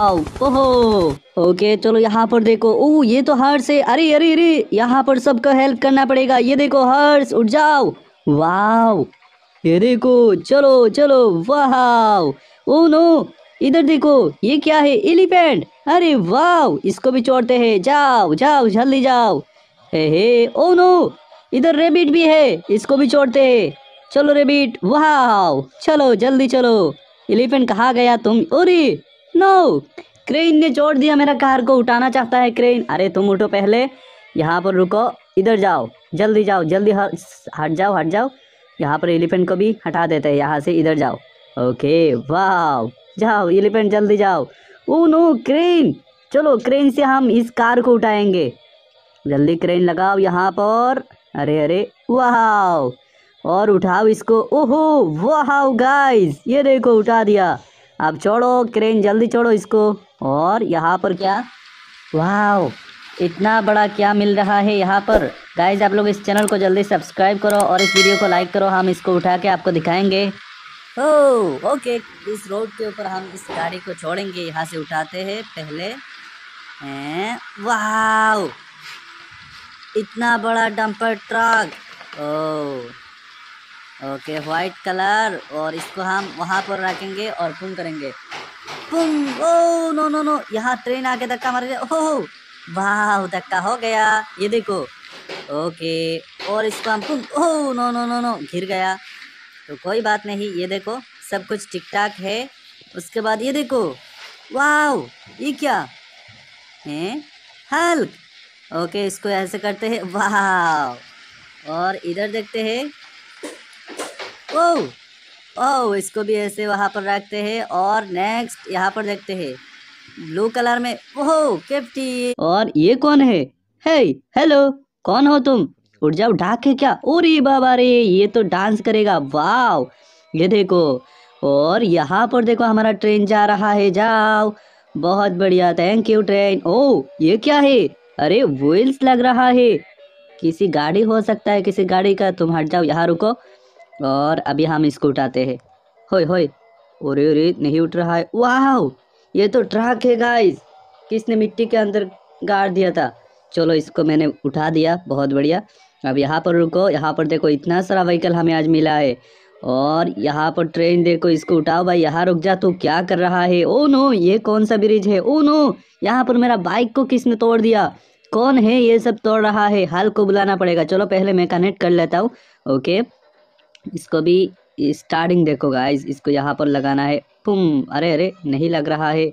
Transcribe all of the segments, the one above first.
ओहो ओके चलो यहाँ पर देखो ओ ये तो हर्ष है अरे अरे अरे यहाँ पर सबका हेल्प करना पड़ेगा ये देखो हर्ष उठ जाओ वाव ये देखो चलो चलो वाह ओ नो इधर देखो ये क्या है एलिफेंट अरे वाव इसको भी छोड़ते हैं जाओ जाओ जल्दी जाओ हे हे ओ नो इधर रेबिट भी है इसको भी छोड़ते हैं चलो रेबिट वाह चलो जल्दी चलो एलिफेंट कहाँ गया तुम अरे नो क्रेन ने जोड़ दिया मेरा कार को उठाना चाहता है क्रेन अरे तुम उठो पहले यहाँ पर रुको इधर जाओ जल्दी जाओ जल्दी हट जाओ हट जाओ यहाँ पर एलिफेंट को भी हटा देते हैं यहाँ से इधर जाओ ओके वाह जाओ एलिफेंट जल्दी जाओ ओ नो क्रेन चलो क्रेन से हम इस कार को उठाएंगे जल्दी क्रेन लगाओ यहाँ पर अरे अरे वाह और उठाओ इसको ओहो वाह गाइस ये देखो उठा दिया अब छोड़ो क्रेन जल्दी छोड़ो इसको और यहाँ पर क्या वाह इतना बड़ा क्या मिल रहा है यहाँ पर गाइज आप लोग इस चैनल को जल्दी सब्सक्राइब करो और इस वीडियो को लाइक करो हम इसको उठा के आपको दिखाएंगे ओ ओके इस रोड के ऊपर हम इस गाड़ी को छोड़ेंगे यहाँ से उठाते हैं पहले वाह इतना बड़ा dumper truck oh okay white colour और इसको हम वहाँ पर रखेंगे और पुंग करेंगे पुंग ओ नो नो नो यहाँ ट्रेन आके धक्का मार गया ओह oh, वाह धक्का हो गया ये देखो ओके और इसको हम पुंग oh no no no no घिर गया तो कोई बात नहीं ये देखो सब कुछ ठीक ठाक है उसके बाद ये देखो वाह ये क्या है हल्क ओके इसको ऐसे करते हैं वाह और इधर देखते हैं ओ ओ इसको भी ऐसे वहाँ पर रखते हैं और नेक्स्ट यहाँ पर देखते हैं ब्लू कलर में ओहो कैप्टी और ये कौन है हे हेलो कौन हो तुम उठ जाओ डाक है क्या रे बाबा रे ये तो डांस करेगा वाव ये देखो और यहाँ पर देखो हमारा ट्रेन जा रहा है जाओ बहुत बढ़िया थैंक यू ट्रेन ओ ये क्या है अरे व्हील्स लग रहा है किसी गाड़ी हो सकता है किसी गाड़ी का तुम हट जाओ यहाँ रुको और अभी हम इसको उठाते हैं होय होय ओरे ओरे नहीं उठ रहा है वाह ये तो ट्रक है गाइस किसने मिट्टी के अंदर गाड़ दिया था चलो इसको मैंने उठा दिया बहुत बढ़िया अब यहाँ पर रुको यहाँ पर देखो इतना सारा व्हीकल हमें आज मिला है और यहाँ पर ट्रेन देखो इसको उठाओ भाई यहाँ रुक जा तू क्या कर रहा है ओ नो ये कौन सा ब्रिज है ओ नो यहाँ पर मेरा बाइक को किसने तोड़ दिया कौन है ये सब तोड़ रहा है हाल को बुलाना पड़ेगा चलो पहले मैं कनेक्ट कर लेता हूँ ओके इसको भी स्टार्टिंग देखो गाइस इसको यहाँ पर लगाना है पुम अरे अरे नहीं लग रहा है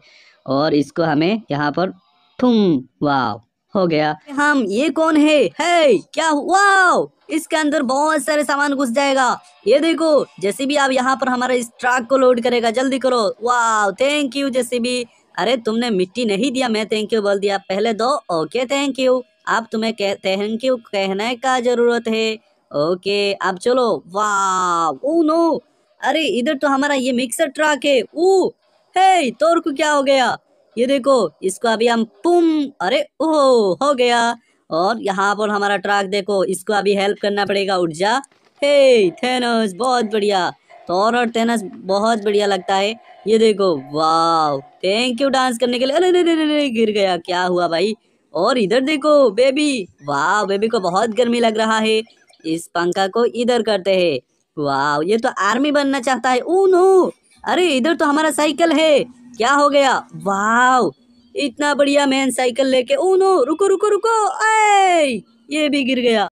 और इसको हमें यहाँ पर ठुम वाव हो गया हम ये कौन है हे क्या वाव इसके अंदर बहुत सारे सामान घुस जाएगा ये देखो जैसे भी आप यहाँ पर हमारे इस ट्रक को लोड करेगा जल्दी करो वाव थैंक यू जैसे भी अरे तुमने मिट्टी नहीं दिया मैं थैंक यू बोल दिया पहले दो ओके थैंक यू आप तुम्हें थैंक यू कहने का जरूरत है ओके अब चलो वाह ओ नो अरे इधर तो हमारा ये मिक्सर ट्रक है ओ हे तोर को क्या हो गया ये देखो इसको अभी हम पुम अरे ओह हो गया और यहाँ पर हमारा ट्रक देखो इसको अभी हेल्प करना पड़ेगा उठ जा हे थेनस बहुत बढ़िया तोर और थेनस बहुत बढ़िया लगता है ये देखो वाह थैंक यू डांस करने के लिए अरे अरे अरे गिर गया क्या हुआ भाई और इधर देखो बेबी वाह बेबी को बहुत गर्मी लग रहा है इस पंखा को इधर करते हैं वाह ये तो आर्मी बनना चाहता है ऊ नो अरे इधर तो हमारा साइकिल है क्या हो गया वाह इतना बढ़िया मैन साइकिल लेके ओ नो रुको रुको रुको ऐ ये भी गिर गया